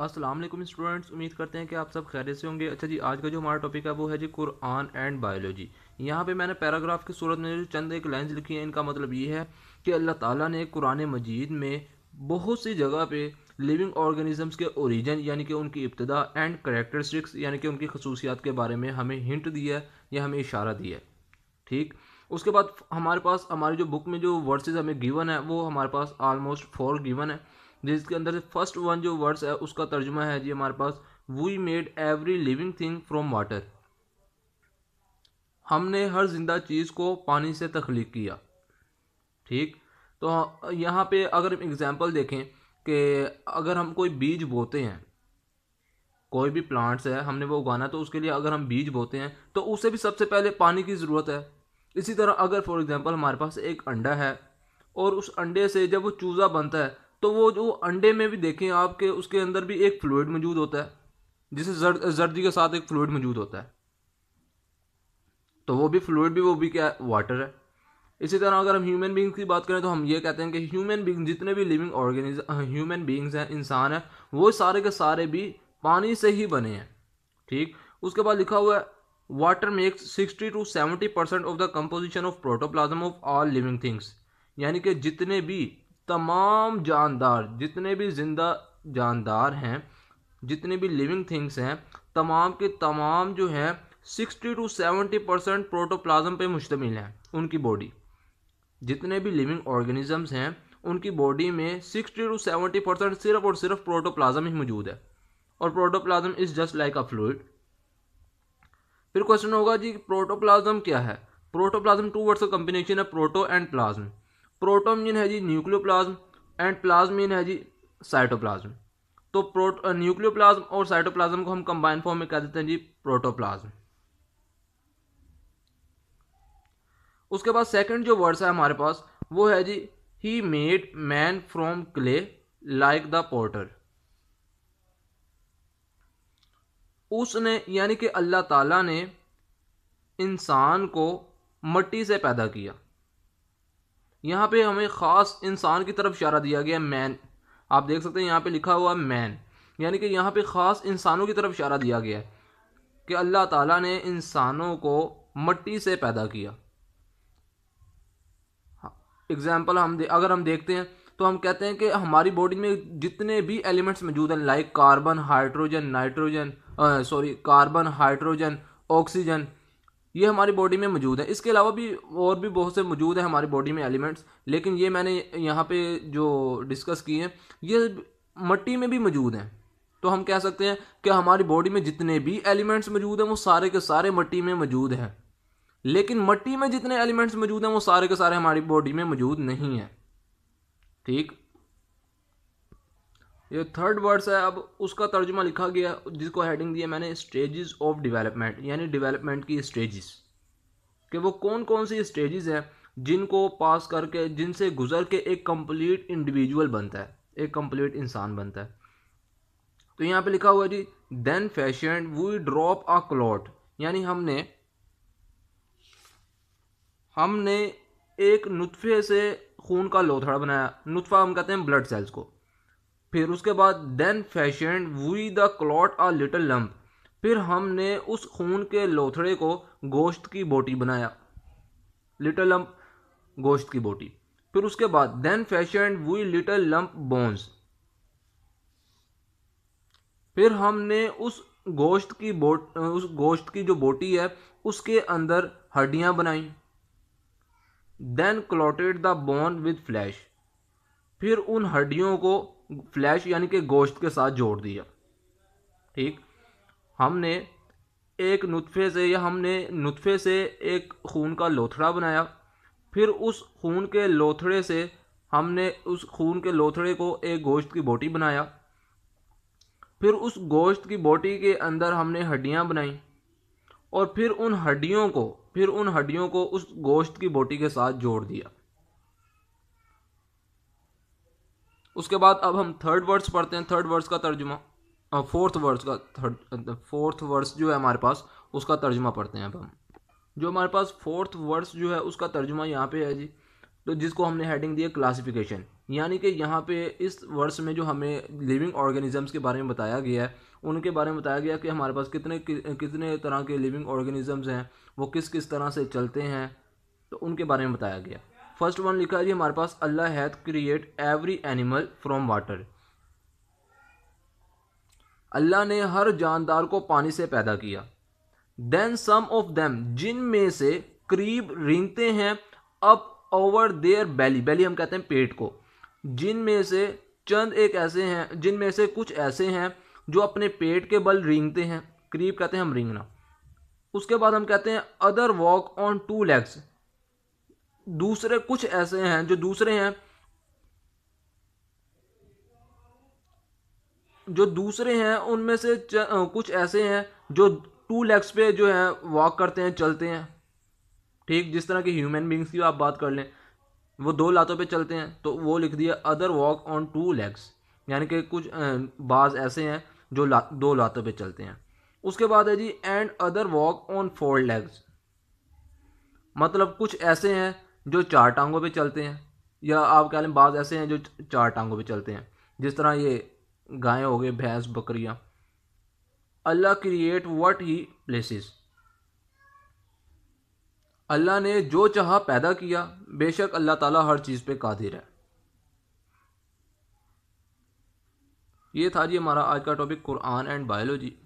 Aslam students उम्मीद करते हैं कि आप सब खैर से होंगे अच्छा जी आज का जो हमारा टॉपिक है वो है जी कुरान एंड बायोलॉजी यहाँ पे मैंने पैराग्राफ की सूरत में चंद एक लाइन्स लिखी हैं इनका मतलब ये है कि अल्लाह ताला ने कुरान मजीद में बहुत सी जगह पे लिविंग ऑर्गेनिजम्स के ओरिजिन यानी कि उनकी इब्तदा एंड करेक्टरिस्टिक्स यानी कि उनकी खसूसियात के बारे में हमें हिंट दिया है या हमें इशारा दिया है ठीक उसके बाद हमारे पास हमारी जो बुक में जो वर्सेज हमें गिवन है वो हमारे पास आलमोस्ट फोर गिवन है जिसके अंदर से फर्स्ट वन जो वर्ड्स है उसका तर्जुमा है जी हमारे पास we made every living thing from water हमने हर जिंदा चीज़ को पानी से तख्लीक किया ठीक तो यहाँ पे अगर एग्ज़ाम्पल देखें कि अगर हम कोई बीज बोते हैं कोई भी प्लांट्स है हमने वो उगाना तो उसके लिए अगर हम बीज बोते हैं तो उसे भी सबसे पहले पानी की ज़रूरत है इसी तरह अगर फॉर एग्ज़ाम्पल हमारे पास एक अंडा है और उस अंडे से जब वो चूज़ा बनता है तो वो जो अंडे में भी देखें आपके उसके अंदर भी एक फ्लूड मौजूद होता है जिसे जर्द जर्दी के साथ एक फ्लूड मौजूद होता है तो वो भी फ्लूड भी वो भी क्या है वाटर है इसी तरह अगर हम ह्यूमन बींग्स की बात करें तो हम ये कहते हैं कि ह्यूमन बींग जितने भी लिविंग ऑर्गेनिज ह्यूमन बींग्स हैं इंसान हैं वो सारे के सारे भी पानी से ही बने हैं ठीक उसके बाद लिखा हुआ है water makes sixty to seventy percent of the composition of protoplasm of all living things यानी कि जितने भी तमाम जानदार जितने भी जिंदा जानदार हैं जितने भी लिविंग थिंग्स हैं तमाम के तमाम जो हैं sixty to seventy percent protoplasm पे मुश्तमिल हैं उनकी बॉडी जितने भी लिविंग ऑर्गेनिजम्स हैं उनकी बॉडी में सिक्सटी टू सेवेंटी परसेंट सिर्फ और सिर्फ प्रोटोप्लाज्म ही मौजूद है और protoplasm is just like a fluid फिर क्वेश्चन होगा जी प्रोटोप्लाज्म क्या है प्रोटोप्लाज्म टू वर्ड्स का कॉम्बिनेशन है प्रोटो एंड प्लाज्म प्रोटोमिन है जी न्यूक्लियोप्लाज्म एंड प्लाज्मिन है जी साइटोप्लाज्म तो प्रोट न्यूक्लियोप्लाज्म और साइटोप्लाज्म को हम कंबाइन फॉर्म में कह देते हैं जी प्रोटोप्लाज्म उसके बाद सेकंड जो वर्ड्स है हमारे पास वो है जी he made man from clay like the potter उसने यानी कि अल्लाह ताला ने इंसान को मट्टी से पैदा किया यहाँ पे हमें ख़ास इंसान की तरफ इशारा दिया गया मैन आप देख सकते हैं यहाँ पे लिखा हुआ मैन यानी कि यहाँ पे ख़ास इंसानों की तरफ इशारा दिया गया है कि अल्लाह ताला ने इंसानों को मट्टी से पैदा किया एग्जांपल हाँ, हम दे, अगर हम देखते हैं तो हम कहते हैं कि हमारी बॉडी में जितने भी एलिमेंट्स मौजूद हैं like carbon hydrogen nitrogen sorry carbon hydrogen oxygen ये हमारी बॉडी में मौजूद है इसके अलावा भी और भी बहुत से मौजूद हैं हमारी बॉडी में एलिमेंट्स लेकिन ये मैंने यहाँ पे जो डिस्कस किए हैं ये मट्टी में भी मौजूद हैं तो हम कह सकते हैं कि हमारी बॉडी में जितने भी एलिमेंट्स मौजूद हैं वो सारे के सारे मट्टी में मौजूद हैं लेकिन मट्टी में जितने एलिमेंट्स मौजूद हैं वो सारे के सारे हमारी बॉडी में मौजूद नहीं हैं ठीक ये थर्ड वर्ड्स है अब उसका तर्जुमा लिखा गया जिसको हेडिंग दिया मैंने स्टेजेस ऑफ डेवलपमेंट यानी डेवलपमेंट की स्टेजेस कि वो कौन कौन सी स्टेजेस हैं जिनको पास करके जिनसे गुजर के एक कंप्लीट इंडिविजुअल बनता है एक कंप्लीट इंसान बनता है तो यहाँ पे लिखा हुआ जी then fashion we drop a clot यानी हमने हमने एक नुतफे से खून का लोथड़ा बनाया नुतफा हम कहते हैं ब्लड सेल्स को फिर उसके बाद then fashion we the clot a little lump फिर हमने उस खून के लोथड़े को गोश्त की बोटी बनाया लिटल लम्प गोश्त की बोटी फिर उसके बाद then fashion we little lump bones फिर हमने उस गोश्त की बोट उस गोश्त की जो बोटी है उसके अंदर हड्डियाँ बनाई then clotted the bone with flesh फिर उन हड्डियों को फ्लैश यानी कि गोश्त के साथ जोड़ दिया ठीक हमने एक नुतफ़े से या हमने नुतफ़े से एक खून का लोथड़ा बनाया फिर उस खून के लोथड़े से हमने उस खून के लोथड़े को एक गोश्त की बोटी बनाया फिर उस गोश्त की बोटी के अंदर हमने हड्डियाँ बनाई और फिर उन हड्डियों को फिर उन हड्डियों को उस गोश्त की बोटी के साथ जोड़ दिया उसके बाद अब हम थर्ड वर्ड्स पढ़ते हैं थर्ड वर्ड्स का तर्जुमा फोर्थ वर्ड्स का थर्ड फोर्थ वर्ड्स जो है हमारे पास उसका तर्जुमा पढ़ते हैं अब हम जो हमारे पास फोर्थ वर्ड्स जो है उसका तर्जुमा यहाँ पे है जी तो जिसको हमने हेडिंग दी है क्लासिफिकेशन यानी कि यहाँ पे इस वर्ष में जो हमें लिविंग ऑर्गेनिजम्स के बारे में बताया गया है उनके बारे में बताया गया कि हमारे पास कितने कि, कितने तरह के लिविंग ऑर्गेनिजम्स हैं वो किस किस तरह से चलते हैं तो उनके बारे में बताया गया फर्स्ट वन लिखा है जी हमारे पास Allah hath create every animal from water Allah ने हर जानदार को पानी से पैदा किया देन सम ऑफ देम जिन में से करीब रिंगते हैं up over their belly belly हम कहते हैं पेट को जिन में से चंद एक ऐसे हैं जिन में से कुछ ऐसे हैं जो अपने पेट के बल रिंगते हैं करीब कहते हैं हम रिंगना उसके बाद हम कहते हैं other walk on two legs दूसरे कुछ ऐसे हैं जो दूसरे हैं जो दूसरे हैं उनमें से कुछ ऐसे हैं जो टू लेग्स पे जो है वॉक करते हैं चलते हैं ठीक जिस तरह के ह्यूमन बींग्स की आप बात कर लें वो दो लातों पे चलते हैं तो वो लिख दिया other walk on two legs यानी कि कुछ बाज ऐसे हैं जो ला, दो लातों पे चलते हैं उसके बाद है जी and other walk on four legs मतलब कुछ ऐसे हैं जो चार टांगों पे चलते हैं या आप कह लें बाज ऐसे हैं जो चार टांगों पे चलते हैं जिस तरह ये गायें हो गए भैंस बकरियाँ Allah create what he pleases Allah ने जो चाह पैदा किया बेशक अल्लाह ताला हर चीज़ पे कादिर है ये था जी हमारा आज का टॉपिक कुरान एंड बायोलॉजी